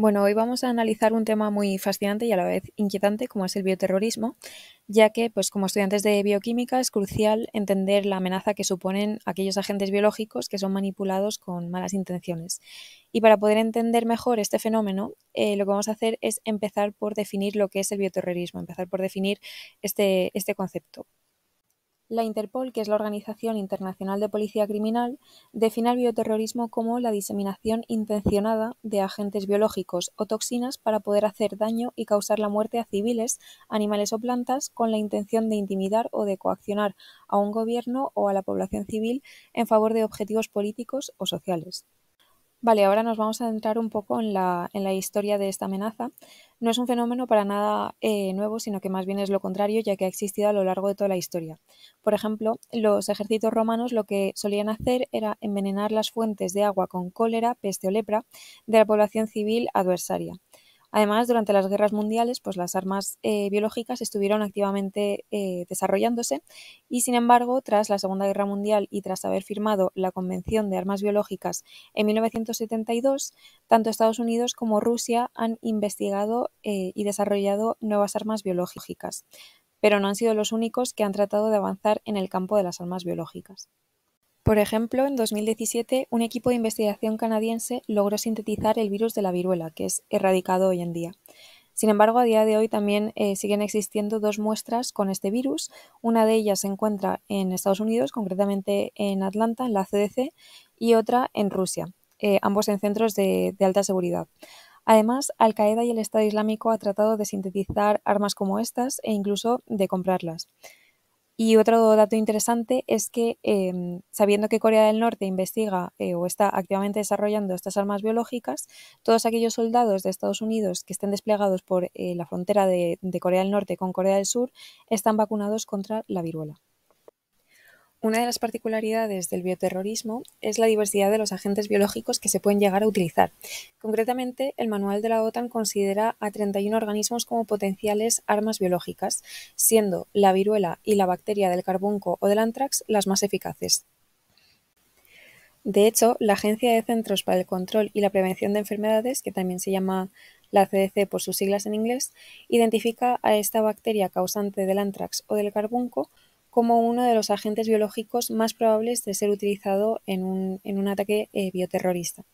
Bueno, hoy vamos a analizar un tema muy fascinante y a la vez inquietante como es el bioterrorismo, ya que pues como estudiantes de bioquímica es crucial entender la amenaza que suponen aquellos agentes biológicos que son manipulados con malas intenciones. Y para poder entender mejor este fenómeno, eh, lo que vamos a hacer es empezar por definir lo que es el bioterrorismo, empezar por definir este, este concepto. La Interpol, que es la Organización Internacional de Policía Criminal, define al bioterrorismo como la diseminación intencionada de agentes biológicos o toxinas para poder hacer daño y causar la muerte a civiles, animales o plantas con la intención de intimidar o de coaccionar a un gobierno o a la población civil en favor de objetivos políticos o sociales. Vale, ahora nos vamos a entrar un poco en la, en la historia de esta amenaza. No es un fenómeno para nada eh, nuevo, sino que más bien es lo contrario, ya que ha existido a lo largo de toda la historia. Por ejemplo, los ejércitos romanos lo que solían hacer era envenenar las fuentes de agua con cólera, peste o lepra de la población civil adversaria. Además, durante las guerras mundiales, pues las armas eh, biológicas estuvieron activamente eh, desarrollándose y, sin embargo, tras la Segunda Guerra Mundial y tras haber firmado la Convención de Armas Biológicas en 1972, tanto Estados Unidos como Rusia han investigado eh, y desarrollado nuevas armas biológicas, pero no han sido los únicos que han tratado de avanzar en el campo de las armas biológicas. Por ejemplo, en 2017, un equipo de investigación canadiense logró sintetizar el virus de la viruela, que es erradicado hoy en día. Sin embargo, a día de hoy también eh, siguen existiendo dos muestras con este virus. Una de ellas se encuentra en Estados Unidos, concretamente en Atlanta, en la CDC, y otra en Rusia, eh, ambos en centros de, alta seguridad. Además, Al Qaeda y el Estado Islámico han tratado de sintetizar armas como estas e incluso de comprarlas. Y otro dato interesante es que, em, sabiendo que Corea del Norte investiga eh, o está activamente desarrollando estas armas biológicas, todos aquellos soldados de Estados Unidos que estén desplegados por eh, la frontera de Corea del Norte con Corea del Sur están vacunados contra la viruela. Una de las particularidades del bioterrorismo es la diversidad de los agentes biológicos que se pueden llegar a utilizar. Concretamente, el manual de la OTAN considera a 31 organismos como potenciales armas biológicas, siendo la viruela y la bacteria del carbunco o del antrax las más eficaces. De hecho, la Agencia de Centros para el Control y la Prevención de Enfermedades, que también se llama la CDC por sus siglas en inglés, identifica a esta bacteria causante del antrax o del carbunco como uno de los agentes biológicos más probables de ser utilizado en un, ataque eh, bioterrorista.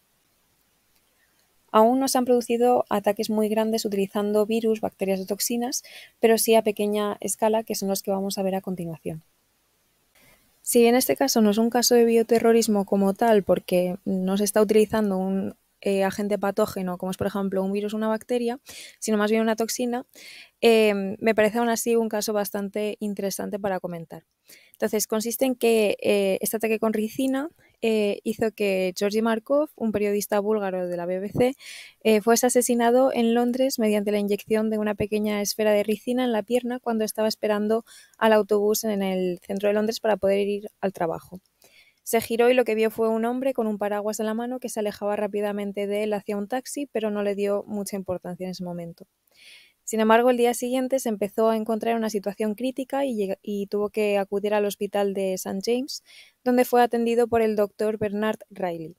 Aún no se han producido ataques muy grandes utilizando virus, bacterias o toxinas, pero sí a pequeña escala, que son los que vamos a ver a continuación. Si bien este caso no es un caso de bioterrorismo como tal, porque no se está utilizando un eh, agente patógeno, como es por ejemplo un virus o una bacteria, sino más bien una toxina, eh, me parece aún así un caso bastante interesante para comentar. Entonces, consiste en que eh, este ataque con ricina hizo que Georgi Markov, un periodista búlgaro de la BBC, fuese asesinado en Londres mediante la inyección de una pequeña esfera de ricina en la pierna cuando estaba esperando al autobús en el centro de Londres para poder ir al trabajo. Se giró y lo que vio fue un hombre con un paraguas en la mano que se alejaba rápidamente de él hacia un taxi, pero no le dio mucha importancia en ese momento. Sin embargo, el día siguiente se empezó a encontrar una situación crítica y, tuvo que acudir al hospital de St. James, donde fue atendido por el doctor Bernard Riley.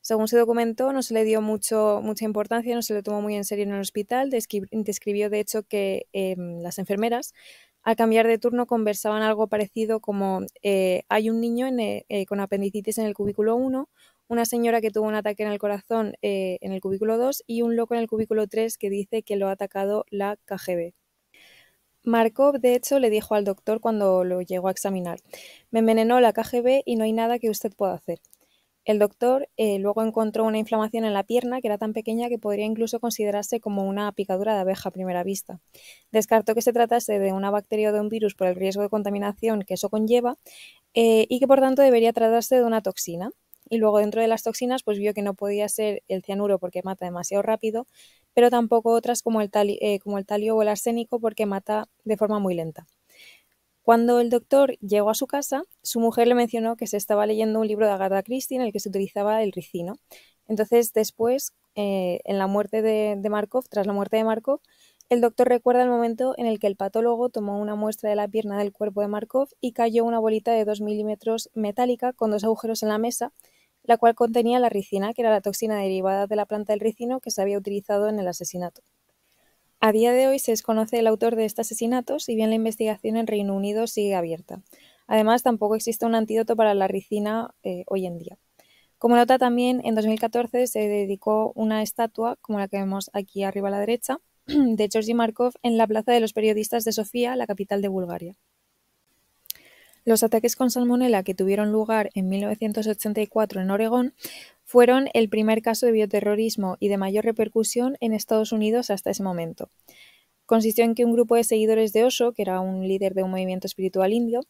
Según se documentó, no se le dio mucho, mucha importancia, no se lo tomó muy en serio en el hospital. describió, de hecho, que em, las enfermeras al cambiar de turno conversaban algo parecido como eh, hay un niño eh, eh, con apendicitis en el cubículo 1, una señora que tuvo un ataque en el corazón en el cubículo 2 y un loco en el cubículo 3 que dice que lo ha atacado la KGB. Markov, de hecho, le dijo al doctor cuando lo llegó a examinar, me envenenó la KGB y no hay nada que usted pueda hacer. El doctor eh, luego encontró una inflamación en la pierna que era tan pequeña que podría incluso considerarse como una picadura de abeja a primera vista. Descartó que se tratase de una bacteria o de un virus por el riesgo de contaminación que eso conlleva eh, y que por tanto debería tratarse de una toxina. Y luego dentro de las toxinas pues vio que no podía ser el cianuro porque mata demasiado rápido, pero tampoco otras como el eh, talio o el arsénico porque mata de forma muy lenta. Cuando el doctor llegó a su casa, su mujer le mencionó que se estaba leyendo un libro de Agatha Christie en el que se utilizaba el ricino. Entonces, después, eh, en la muerte de, Markov, tras la muerte de Markov, el doctor recuerda el momento en el que el patólogo tomó una muestra de la pierna del cuerpo de Markov y cayó una bolita de 2 milímetros metálica con dos agujeros en la mesa, la cual contenía la ricina, que era la toxina derivada de la planta del ricino que se había utilizado en el asesinato. A día de hoy se desconoce el autor de este asesinato, si bien la investigación en Reino Unido sigue abierta. Además, tampoco existe un antídoto para la ricina eh, hoy en día. Como nota también, en 2014 se dedicó una estatua, como la que vemos aquí arriba a la derecha, de Georgi Markov en la Plaza de los Periodistas de Sofía, la capital de Bulgaria. Los ataques con salmonela que tuvieron lugar en 1984 en Oregón fueron el primer caso de bioterrorismo y de mayor repercusión en Estados Unidos hasta ese momento. Consistió en que un grupo de seguidores de Oso, que era un líder de un movimiento espiritual indio,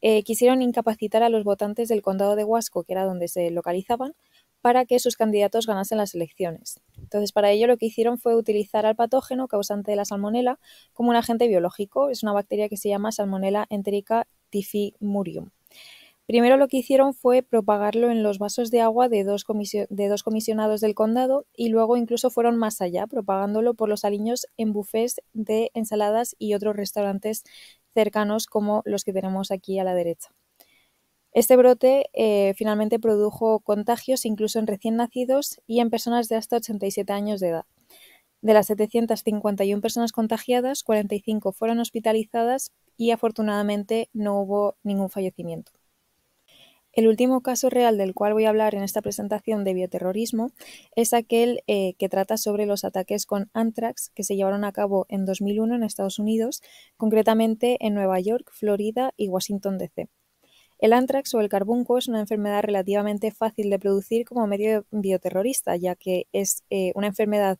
eh, quisieron incapacitar a los votantes del condado de Huasco, que era donde se localizaban, para que sus candidatos ganasen las elecciones. Entonces, para ello lo que hicieron fue utilizar al patógeno causante de la salmonela como un agente biológico. Es una bacteria que se llama Salmonella enterica typhimurium. Primero lo que hicieron fue propagarlo en los vasos de agua de dos, comisionados del condado y luego incluso fueron más allá, propagándolo por los aliños en bufés de ensaladas y otros restaurantes cercanos como los que tenemos aquí a la derecha. Este brote eh, finalmente produjo contagios incluso en recién nacidos y en personas de hasta 87 años de edad. De las 751 personas contagiadas, 45 fueron hospitalizadas y afortunadamente no hubo ningún fallecimiento. El último caso real del cual voy a hablar en esta presentación de bioterrorismo es aquel eh, que trata sobre los ataques con anthrax que se llevaron a cabo en 2001 en Estados Unidos, concretamente en Nueva York, Florida y Washington, D.C. El anthrax o el carbunco es una enfermedad relativamente fácil de producir como medio bioterrorista, ya que es eh, una enfermedad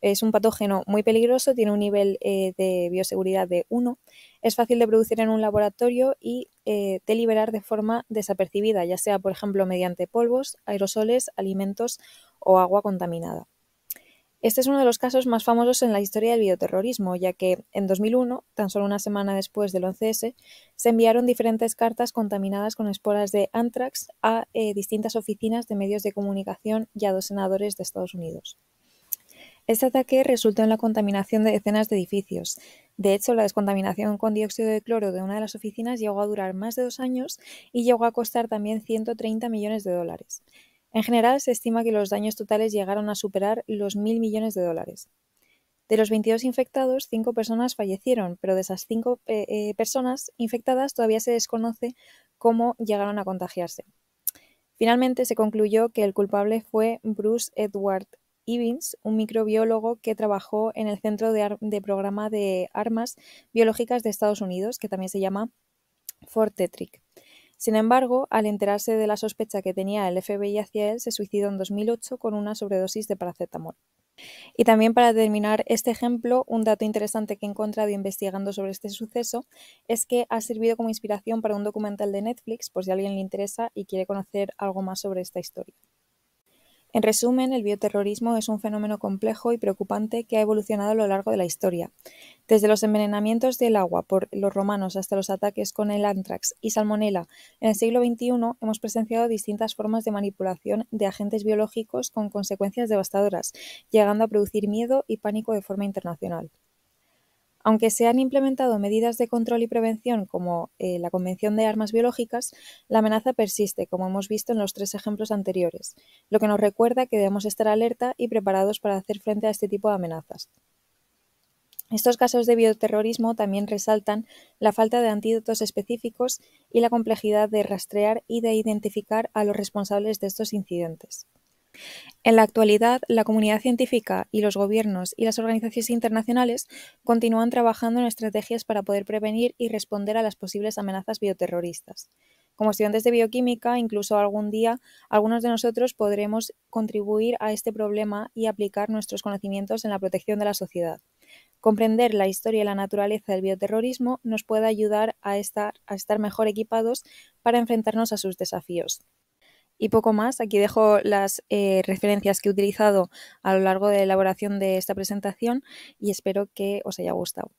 es un patógeno muy peligroso, tiene un nivel eh, de bioseguridad de 1, es fácil de producir en un laboratorio y de eh, liberar de forma desapercibida, ya sea, por ejemplo, mediante polvos, aerosoles, alimentos o agua contaminada. Este es uno de los casos más famosos en la historia del bioterrorismo, ya que en 2001, tan solo una semana después del 11S, se enviaron diferentes cartas contaminadas con esporas de anthrax a eh, distintas oficinas de medios de comunicación y a dos senadores de Estados Unidos. Este ataque resultó en la contaminación de decenas de edificios. De hecho, la descontaminación con dióxido de cloro de una de las oficinas llegó a durar más de dos años y llegó a costar también 130 millones de dólares. En general, se estima que los daños totales llegaron a superar los mil millones de dólares. De los 22 infectados, cinco personas fallecieron, pero de esas cinco eh, eh, personas infectadas todavía se desconoce cómo llegaron a contagiarse. Finalmente se concluyó que el culpable fue Bruce Edward Evans, un microbiólogo que trabajó en el Centro de, Programa de Armas Biológicas de Estados Unidos, que también se llama Fortetric. Sin embargo, al enterarse de la sospecha que tenía el FBI hacia él, se suicidó en 2008 con una sobredosis de paracetamol. Y también para terminar este ejemplo, un dato interesante que he encontrado investigando sobre este suceso es que ha servido como inspiración para un documental de Netflix, por si a alguien le interesa y quiere conocer algo más sobre esta historia. En resumen, el bioterrorismo es un fenómeno complejo y preocupante que ha evolucionado a lo largo de la historia. Desde los envenenamientos del agua por los romanos hasta los ataques con el anthrax y salmonela, en el siglo XXI hemos presenciado distintas formas de manipulación de agentes biológicos con consecuencias devastadoras, llegando a producir miedo y pánico de forma internacional. Aunque se han implementado medidas de control y prevención como eh, la Convención de Armas Biológicas, la amenaza persiste, como hemos visto en los tres ejemplos anteriores, lo que nos recuerda que debemos estar alerta y preparados para hacer frente a este tipo de amenazas. Estos casos de bioterrorismo también resaltan la falta de antídotos específicos y la complejidad de rastrear y de identificar a los responsables de estos incidentes. En la actualidad, la comunidad científica y los gobiernos y las organizaciones internacionales continúan trabajando en estrategias para poder prevenir y responder a las posibles amenazas bioterroristas. Como estudiantes de bioquímica, incluso algún día algunos de nosotros podremos contribuir a este problema y aplicar nuestros conocimientos en la protección de la sociedad. Comprender la historia y la naturaleza del bioterrorismo nos puede ayudar a estar, a estar mejor equipados para enfrentarnos a sus desafíos. Y poco más, aquí dejo las eh, referencias que he utilizado a lo largo de la elaboración de esta presentación y espero que os haya gustado.